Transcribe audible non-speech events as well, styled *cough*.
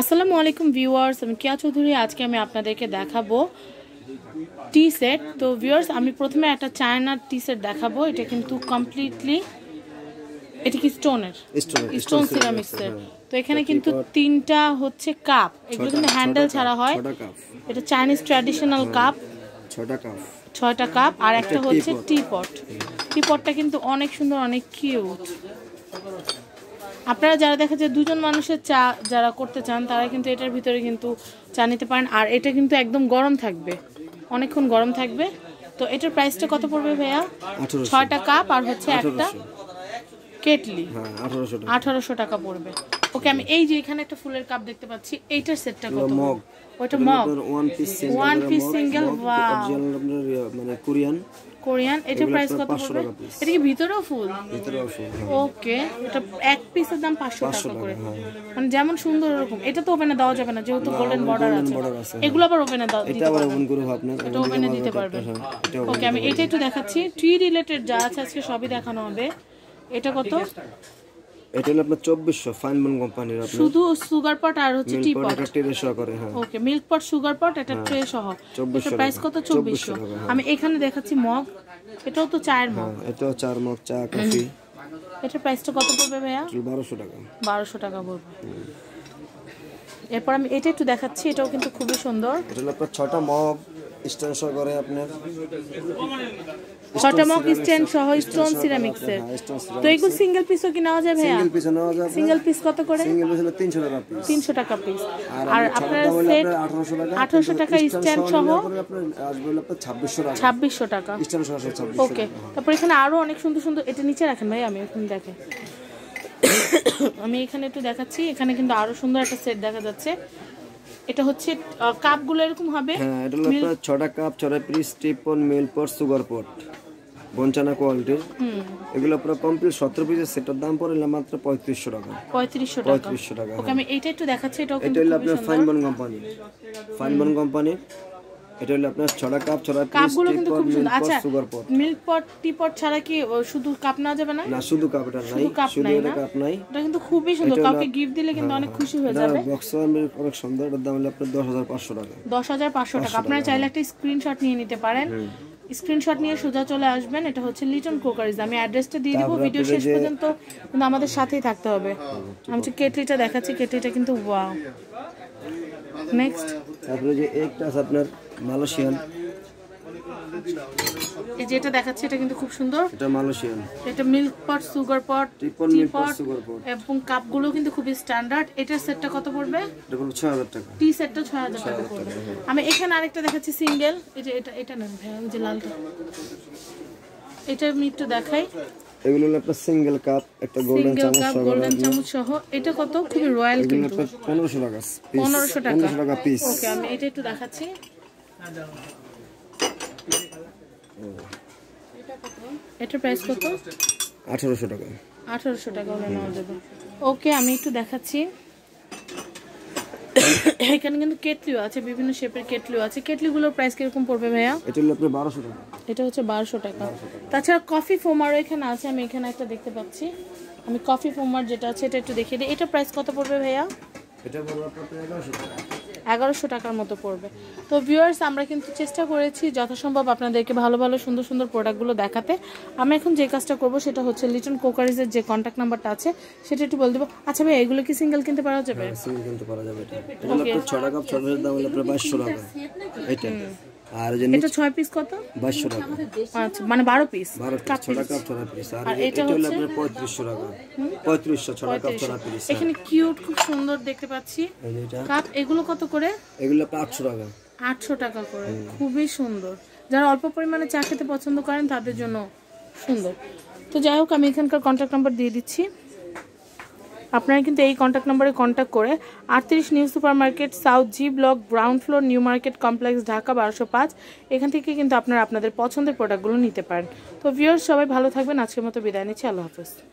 আসসালামু আলাইকুম ভিউয়ার্স আমি কিয়া চৌধুরী আজকে আমি আপনাদেরকে দেখাবো টি সেট তো ভিউয়ার্স আমি প্রথমে একটা চায়নার টি সেট দেখাবো এটা কিন্তু কমপ্লিটলি এটা কি স্টোনের স্টোন সিরামিক্সের হ্যাঁ। তো এখানে কিন্তু তিনটা হচ্ছে কাপ এগুলো কিন্তু হ্যান্ডেল ছাড়া হয় এটা চাইনিজ ট্র্যাডিশনাল কাপ ছটা কাপ ছয়টা কাপ আর একটা হচ্ছে টি পট টি পটটা কিন্তু অনেক সুন্দর অনেক কিউট আপনারা যারা দেখা যায় দুজন মানুষের চা যারা করতে চান তারা কিন্তু এটার ভিতরে কিন্তু চা নিতে পারেন আর এটা কিন্তু একদম গরম থাকবে অনেকক্ষণ গরম থাকবে তো এটার প্রাইসটা কত পড়বে ভাইয়া ছয়টা কাপ আর হচ্ছে একটা কেটলি হ্যাঁ, আঠারোশো টাকা পড়বে ওকে আমি এই যে এখানে একটা ফুলের কাপ দেখতে পাচ্ছি এইটার সেটটা কত মগ ওটা mug one piece single one piece single wow মানে কোরিয়ান কোরিয়ান এটা প্রাইস কত হবে এটা কি ভিতরেও ফুল ভিতরেও ফুল ওকে হ্যাঁ। এটা এক পিসের দাম 500 টাকা করে হ্যাঁ। মানে যেমন সুন্দর এরকম এটা তো ওপেনে দেওয়া যাবে না যেহেতু গোল্ডেন বর্ডার আছে হ্যাঁ। এগুলো আবার ওপেনে দাও এটা আবার ওপেন করে আপনার এটা ওপেনে দিতে পারবে ওকে আমি এটা একটু দেখাচ্ছি ট্রি রিলেটেড যা আছে আজকে সবই দেখানো হবে এটা কত এটা হলো আপনার 2400 ফাইন বন কোম্পানির শুধু সুগার পট আর হচ্ছে টি পট এটা ট্রে সহ করে হ্যাঁ ওকে মিল্ক পট সুগার পট এটা ট্রে হ্যাঁ, সহ এটা প্রাইস কত 2400 হ্যাঁ। আমি এখানে দেখাচ্ছি মগ এটাও তো চায়ের মগ হ্যাঁ, এটাও চার মগ চা কফি *clears throat* এটা প্রাইসটা কত পড়বে ভাইয়া 1200 টাকা 1200 টাকা পড়বে এরপর আমি এটা একটু দেখাচ্ছি এটাও কিন্তু খুবই সুন্দর এটা হলো আপনার ছটা মগ স্টোন করে আপনার শটামক স্ট্যান্ড সহ স্টোন সিরামিক্সের হ্যাঁ, তো এগুলো সিঙ্গেল পিসও কি নেওয়া যাবে সিঙ্গেল পিস নেওয়া যাবে সিঙ্গেল পিস কত করে সিঙ্গেল পিস হলো 300 টাকা পিস 300 টাকা পিস আর আপনার সেট 1800 টাকা 1800 টাকা স্ট্যান্ড সহ আপনার আসবে হলো 2600 টাকা 2600 টাকা স্ট্যান্ড সহ 2600 ওকে তারপর এখানে আরো অনেক সুন্দর সুন্দর এটা নিচে রাখেন ভাই আমি এখন দেখে *coughs* আমি এখানে একটু দেখাচ্ছি এখানে কিন্তু আরো সুন্দর একটা সেট দেখা যাচ্ছে এটা হচ্ছে কাপগুলো এরকম হবে হ্যাঁ এটা হলো আপনার ছটা কাপ ছটা পিস টিপন মিল পট সুগার পট বঞ্চনা কোয়ালিটির এগুলো পুরো কমপ্লিট 17 পিসের সেটার দাম পড়ে মাত্র পঁয়ত্রিশশো টাকা পঁয়ত্রিশশো পঁয়ত্রিশশো টাকা আমি হ্যাঁ। এটা একটু দেখাচ্ছি এটা এটা হলো আপনার ফাইনবন কোম্পানি ফাইনবন কোম্পানি এটা হলো আপনার ছড়া কাপ ছড়া কিন্তু খুব সুন্দর আচ্ছা সুগার পট মিল্ক পট টি পট ছাড়া কি শুধু কাপ না যাবে না না শুধু কাপ এটা নাই শুধু এটা কাপ নাই এটা কিন্তু খুবই সুন্দর কাউকে গিফট দিলে কিন্তু হ্যাঁ, অনেক হ্যাঁ। খুশি হয়ে যাবে বক্স অনেক সুন্দর এটার দাম হলো আপনার 10500 টাকা 10500 টাকা আপনারা চাইলে হ্যাঁ। একটা স্ক্রিনশট নিয়ে নিতে পারেন স্ক্রিনশট নিয়ে সোজা চলে আসবেন এটা হচ্ছে লিটন ক্রোকারিজ আমি অ্যাড্রেসটা দিয়ে দিব ভিডিও শেষ পর্যন্ত কিন্তু আমাদের সাথেই থাকতে হবে আমি কেটলিটা দেখাচ্ছি কেটলিটা কিন্তু ওয়াও নেক্সট তারপরে যে একটা আছে আপনার মালয়েশিয়ান এই যেটা দেখাচ্ছে এটা কিন্তু খুব সুন্দর এটা মালয়েশিয়ান এটা milk pot sugar pot triple milk pot sugar pot এবং কাপগুলো কিন্তু খুবই স্ট্যান্ডার্ড এটার সেটটা কত পড়বে এটা পড়বে 6000 টাকা টি সেটটা 6000 টাকা পড়বে হ্যাঁ। আমি এখানে আরেকটা দেখাচ্ছি সিঙ্গেল এই যে এটা এটা না যে লালটা এটা আমি একটু দেখাই এগুলো হলো একটা সিঙ্গেল কাপ একটা গোল্ডেন চামচ সহ গোল্ডেন চামচ সহ এটা কত খুবই রয়্যাল কিন্তু 1500 টাকা 1500 টাকা পিস ওকে আমি এটা একটু দেখাচ্ছি এটা প্রাইস কত 1800 টাকা 1800 টাকা ওকে আমি একটু দেখাচ্ছি *coughs* এখানে কিন্তু কেটলিও আছে বিভিন্ন শেপের কেটলিও আছে কেটলিগুলোর প্রাইস কিরকম পড়বে ভাইয়া এটা হলো আপনার 1200 টাকা এটা হচ্ছে 1200 টাকা তাছাড়া কফি ফোমারও এখানে আছে আমি এখানে একটা দেখতে পাচ্ছি আমি কফি ফোমার যেটা আছে এটা একটু দেখিয়ে দিই এটা প্রাইস কত পড়বে ভাইয়া এটা পড়বে আপনার 1100 টাকা এগারোশো টাকার মতো পড়বে তো ভিউয়ার্স আমরা কিন্তু চেষ্টা করেছি যথাসম্ভব আপনাদেরকে ভালো ভালো সুন্দর সুন্দর প্রোডাক্টগুলো দেখাতে আমি এখন যে কাজটা করব সেটা হচ্ছে লিটন কোকারিজের যে কন্ট্যাক্ট নাম্বারটা আছে সেটা একটু বলে দেবো আচ্ছা ভাই এগুলো কি সিঙ্গেল কিনতে পারা যাবে সিঙ্গেল হ্যাঁ, কিনতে পারা যাবে দাম প্রায় টাকা এটা এটা পিস টাকা আচ্ছা মানে পিস পিস এটা হলো পিস এখানে খুব সুন্দর দেখতে পাচ্ছি কাপ এগুলো কত করে টাকা করে খুবই সুন্দর যারা অল্প পরিমাণে চা খেতে পছন্দ করেন তাদের জন্য সুন্দর তো যাই হোক আমি এখানকার কন্ট্যাক্ট নাম্বার দিয়ে দিচ্ছি আপনারা কিন্তু এই কন্ট্যাক্ট নম্বরে কন্ট্যাক্ট করে আটত্রিশ New Super Market South G block ground floor New Market complex Dhaka বারোশো পাঁচ এখান থেকে কিন্তু আপনারা আপনাদের পছন্দের প্রোডাক্টগুলো নিতে পারেন তো ভিওর সবাই ভালো থাকবেন আজকের মতো বিদায় নিচ্ছি আল্লাহ হাফেজ